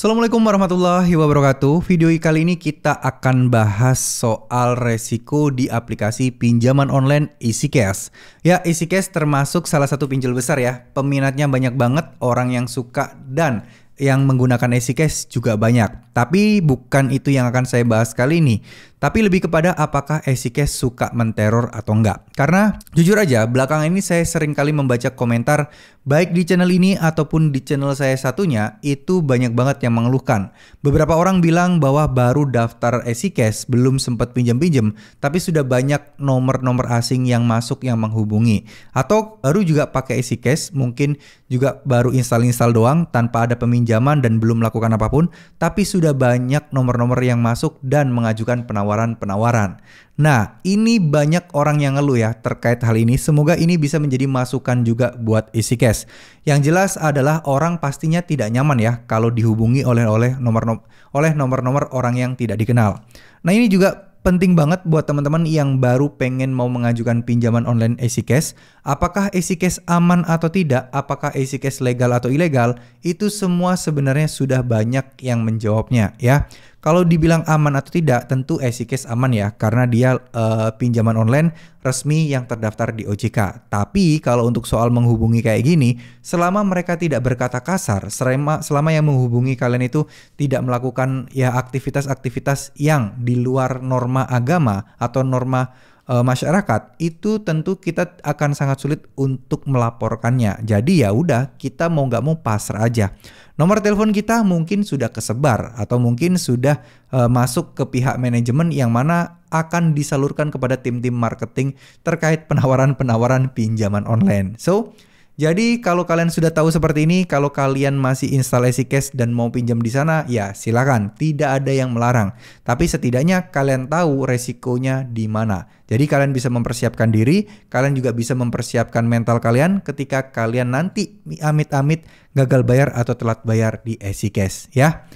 Assalamualaikum warahmatullahi wabarakatuh. Video kali ini kita akan bahas soal resiko di aplikasi pinjaman online EasyCash. Ya, EasyCash termasuk salah satu pinjol besar ya. Peminatnya banyak banget, orang yang suka dan yang menggunakan EasyCash juga banyak. Tapi bukan itu yang akan saya bahas kali ini tapi lebih kepada apakah Esike suka menteror atau enggak. Karena jujur aja, belakang ini saya sering kali membaca komentar baik di channel ini ataupun di channel saya satunya, itu banyak banget yang mengeluhkan. Beberapa orang bilang bahwa baru daftar Esike, belum sempat pinjam-pinjam, tapi sudah banyak nomor-nomor asing yang masuk yang menghubungi. Atau baru juga pakai Esike, mungkin juga baru install-install doang tanpa ada peminjaman dan belum melakukan apapun, tapi sudah banyak nomor-nomor yang masuk dan mengajukan penawaran penawaran-penawaran. Nah, ini banyak orang yang ngeluh ya terkait hal ini. Semoga ini bisa menjadi masukan juga buat isi cash. Yang jelas adalah orang pastinya tidak nyaman ya kalau dihubungi oleh oleh nomor oleh nomor-nomor orang yang tidak dikenal. Nah, ini juga penting banget buat teman-teman yang baru pengen mau mengajukan pinjaman online AC Cash. Apakah AC Cash aman atau tidak? Apakah AC Cash legal atau ilegal? Itu semua sebenarnya sudah banyak yang menjawabnya ya. Kalau dibilang aman atau tidak, tentu EasyCase aman ya karena dia uh, pinjaman online resmi yang terdaftar di OJK. Tapi kalau untuk soal menghubungi kayak gini, selama mereka tidak berkata kasar, selama selama yang menghubungi kalian itu tidak melakukan ya aktivitas-aktivitas yang di luar norma agama atau norma e, masyarakat itu tentu kita akan sangat sulit untuk melaporkannya. Jadi ya udah kita mau nggak mau pasar aja. Nomor telepon kita mungkin sudah kesebar atau mungkin sudah e, masuk ke pihak manajemen yang mana akan disalurkan kepada tim-tim marketing terkait penawaran-penawaran pinjaman online. So jadi kalau kalian sudah tahu seperti ini, kalau kalian masih install Cash dan mau pinjam di sana, ya silakan, tidak ada yang melarang. Tapi setidaknya kalian tahu resikonya di mana. Jadi kalian bisa mempersiapkan diri, kalian juga bisa mempersiapkan mental kalian ketika kalian nanti amit-amit gagal bayar atau telat bayar di Cash, ya.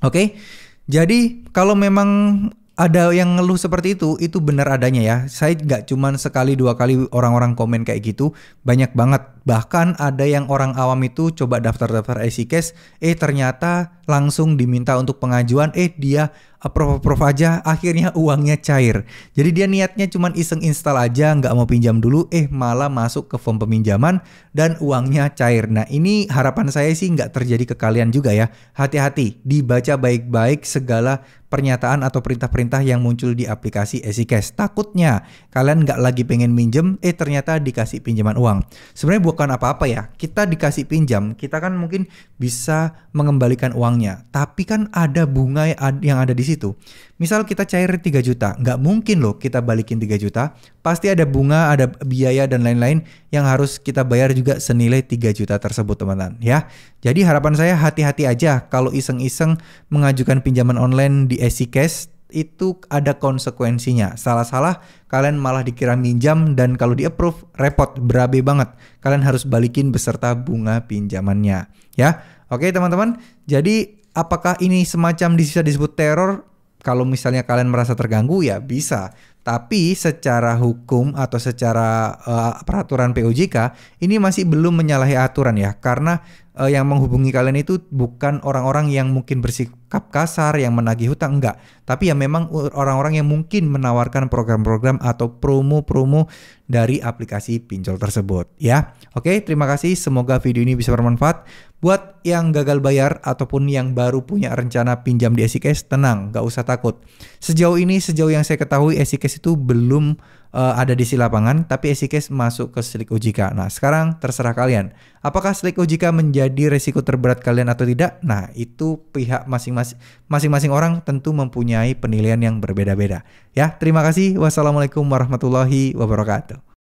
Oke. Jadi kalau memang ada yang ngeluh seperti itu, itu benar adanya ya. Saya nggak cuma sekali dua kali orang-orang komen kayak gitu, banyak banget. Bahkan ada yang orang awam itu coba daftar-daftar IC Cash, eh ternyata langsung diminta untuk pengajuan, eh dia prof-prof aja akhirnya uangnya cair. Jadi dia niatnya cuma iseng install aja, nggak mau pinjam dulu, eh malah masuk ke form peminjaman dan uangnya cair. Nah ini harapan saya sih nggak terjadi ke kalian juga ya. Hati-hati, dibaca baik-baik segala pernyataan atau perintah-perintah yang muncul di aplikasi EasyCash. Takutnya kalian nggak lagi pengen minjem, eh ternyata dikasih pinjaman uang. Sebenarnya bukan apa-apa ya, kita dikasih pinjam, kita kan mungkin bisa mengembalikan uangnya. Tapi kan ada bunga yang ada di sini situ. Misal kita cair 3 juta, nggak mungkin loh kita balikin 3 juta. Pasti ada bunga, ada biaya dan lain-lain yang harus kita bayar juga senilai 3 juta tersebut teman-teman ya. Jadi harapan saya hati-hati aja kalau iseng-iseng mengajukan pinjaman online di Easy Cash itu ada konsekuensinya. Salah-salah kalian malah dikira minjam dan kalau di approve repot, berabe banget. Kalian harus balikin beserta bunga pinjamannya, ya. Oke, teman-teman. Jadi apakah ini semacam bisa disebut teror? Kalau misalnya kalian merasa terganggu ya bisa. Tapi secara hukum atau secara uh, peraturan POJK ini masih belum menyalahi aturan ya karena uh, yang menghubungi kalian itu bukan orang-orang yang mungkin bersikap kasar, yang menagih hutang enggak, tapi ya memang orang-orang yang mungkin menawarkan program-program atau promo-promo dari aplikasi pinjol tersebut ya. Oke, terima kasih semoga video ini bisa bermanfaat. Buat yang gagal bayar ataupun yang baru punya rencana pinjam di SIKS, tenang, gak usah takut. Sejauh ini, sejauh yang saya ketahui, SIKS Case itu belum uh, ada di si lapangan, tapi SC Case masuk ke Slick OJK. Nah, sekarang terserah kalian. Apakah Slick OJK menjadi resiko terberat kalian atau tidak? Nah, itu pihak masing-masing masing-masing orang tentu mempunyai penilaian yang berbeda-beda. Ya, terima kasih. Wassalamualaikum warahmatullahi wabarakatuh.